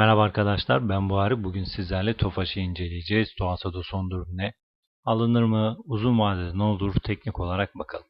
Merhaba arkadaşlar ben Buhari. Bugün sizlerle TOFAŞ'ı inceleyeceğiz. Tofaşa da son durum ne? Alınır mı? Uzun vadede ne olur? Teknik olarak bakalım.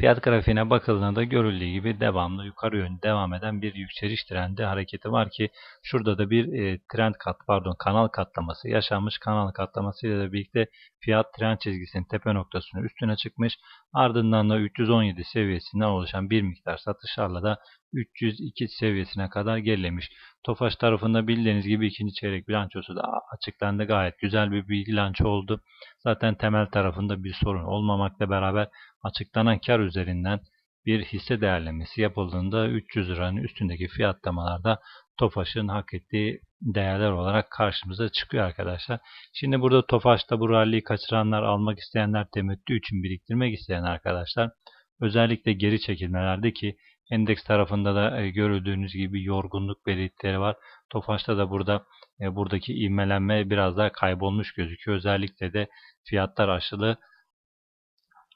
Fiyat grafiğine bakıldığında görüldüğü gibi devamlı yukarı yönlü devam eden bir yükseliş trendi hareketi var ki şurada da bir e, trend kat pardon kanal katlaması yaşanmış kanal katlaması ile birlikte fiyat trend çizgisinin tepe noktasının üstüne çıkmış ardından da 317 seviyesinden oluşan bir miktar satışlarla da 302 seviyesine kadar gerilemiş. Tofaş tarafında bildiğiniz gibi ikinci çeyrek bilançosu da açıklandı. Gayet güzel bir bilanço oldu. Zaten temel tarafında bir sorun olmamakla beraber açıklanan kar üzerinden bir hisse değerlemesi yapıldığında 300 liranın üstündeki fiyatlamalarda Tofaş'ın hak ettiği değerler olarak karşımıza çıkıyor arkadaşlar. Şimdi burada Tofaş'ta bu ralliyi kaçıranlar, almak isteyenler, temettü için biriktirmek isteyen arkadaşlar özellikle geri çekilmelerde ki endeks tarafında da e, görüldüğünüz gibi yorgunluk belirtileri var. Tofaş'ta da burada e, buradaki ivmelenme biraz daha kaybolmuş gözüküyor. Özellikle de fiyatlar aşılı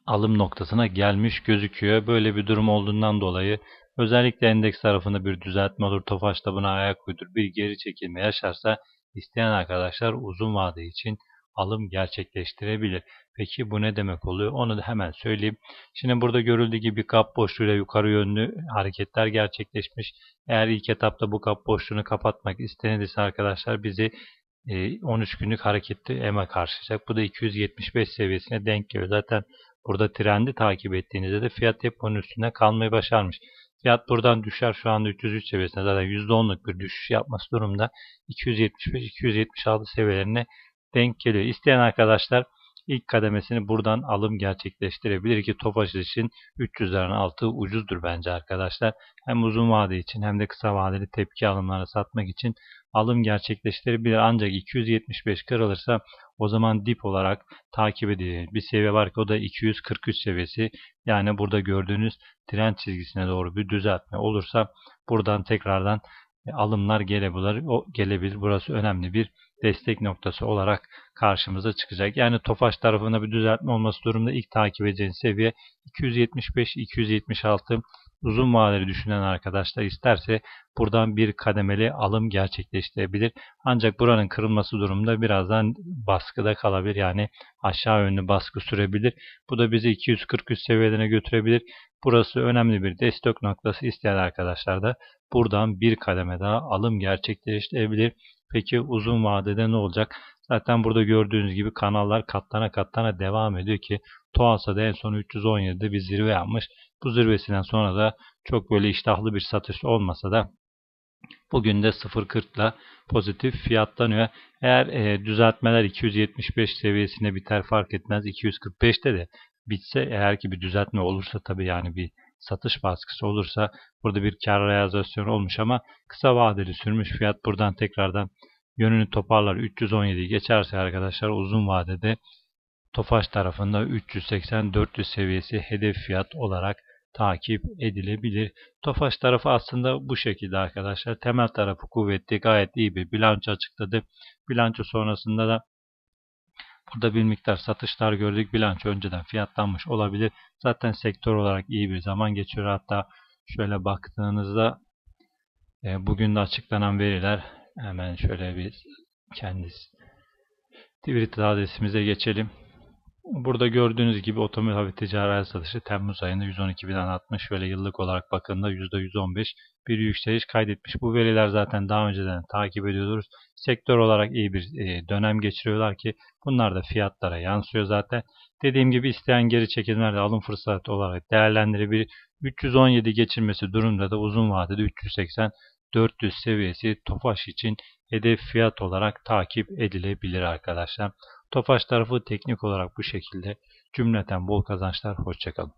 alım noktasına gelmiş gözüküyor. Böyle bir durum olduğundan dolayı özellikle endeks tarafında bir düzeltme olur, tofaş da buna ayak uydur, bir geri çekilme yaşarsa isteyen arkadaşlar uzun vade için alım gerçekleştirebilir. Peki bu ne demek oluyor? Onu da hemen söyleyeyim. Şimdi burada görüldüğü gibi kap boşluğuyla yukarı yönlü hareketler gerçekleşmiş. Eğer ilk etapta bu kap boşluğunu kapatmak istenirse arkadaşlar bizi 13 e, günlük hareketli EMA karşılayacak. Bu da 275 seviyesine denk geliyor. Zaten Burada trendi takip ettiğinizde de fiyat hep onun üstünde kalmayı başarmış. Fiyat buradan düşer şu anda 303 seviyesine zaten %10'luk bir düşüş yapması durumda 275-276 seviyelerine denk geliyor. İsteyen arkadaşlar ilk kademesini buradan alım gerçekleştirebilir ki topaş için 300'lerin altı ucuzdur bence arkadaşlar. Hem uzun vade için hem de kısa vadeli tepki alımlarına satmak için alım gerçekleştirebilir ancak 275 kırılırsa o zaman dip olarak takip edilir. Bir seviye var ki o da 243 seviyesi. Yani burada gördüğünüz trend çizgisine doğru bir düzeltme olursa buradan tekrardan e, alımlar gelebilir. O gelebilir. Burası önemli bir destek noktası olarak karşımıza çıkacak. Yani Tofaş tarafına bir düzeltme olması durumunda ilk takip edeceğiniz seviye 275, 276 uzun vadeli düşünen arkadaşlar isterse buradan bir kademeli alım gerçekleştirebilir. Ancak buranın kırılması durumunda birazdan baskıda kalabilir. Yani aşağı yönlü baskı sürebilir. Bu da bizi 243 seviyelerine götürebilir. Burası önemli bir destek noktası isteyen arkadaşlar da buradan bir kademe daha alım gerçekleştirebilir. Peki uzun vadede ne olacak? Zaten burada gördüğünüz gibi kanallar katlana katlana devam ediyor ki Toasa da en son 317'de bir zirve yapmış. Bu zirvesinden sonra da çok böyle iştahlı bir satış olmasa da bugün de 0.40'la pozitif fiyatlanıyor. Eğer e, düzeltmeler 275 seviyesine biter fark etmez. 245'te de bitse eğer ki bir düzeltme olursa tabii yani bir satış baskısı olursa burada bir kar realizasyonu olmuş ama kısa vadeli sürmüş fiyat buradan tekrardan yönünü toparlar. 317'yi geçerse arkadaşlar uzun vadede Tofaş tarafında 380-400 seviyesi hedef fiyat olarak takip edilebilir. Tofaş tarafı aslında bu şekilde arkadaşlar. Temel tarafı kuvvetli gayet iyi bir bilanço açıkladı. Bilanço sonrasında da burada bir miktar satışlar gördük. Bilanço önceden fiyatlanmış olabilir. Zaten sektör olarak iyi bir zaman geçiyor. Hatta şöyle baktığınızda e, bugün de açıklanan veriler hemen şöyle bir kendisi Twitter adresimize geçelim. Burada gördüğünüz gibi otomobil hafif ticari satışı Temmuz ayında 112.060 ve yıllık olarak bakımda %115 bir yükseliş kaydetmiş. Bu veriler zaten daha önceden takip ediyoruz. Sektör olarak iyi bir e, dönem geçiriyorlar ki bunlar da fiyatlara yansıyor zaten. Dediğim gibi isteyen geri çekimler de alım fırsatı olarak değerlendirebilir. 317 geçirmesi durumda da uzun vadede 380 400 seviyesi Tofaş için hedef fiyat olarak takip edilebilir arkadaşlar. Tofaş tarafı teknik olarak bu şekilde. Cümleten bol kazançlar, hoşçakalın.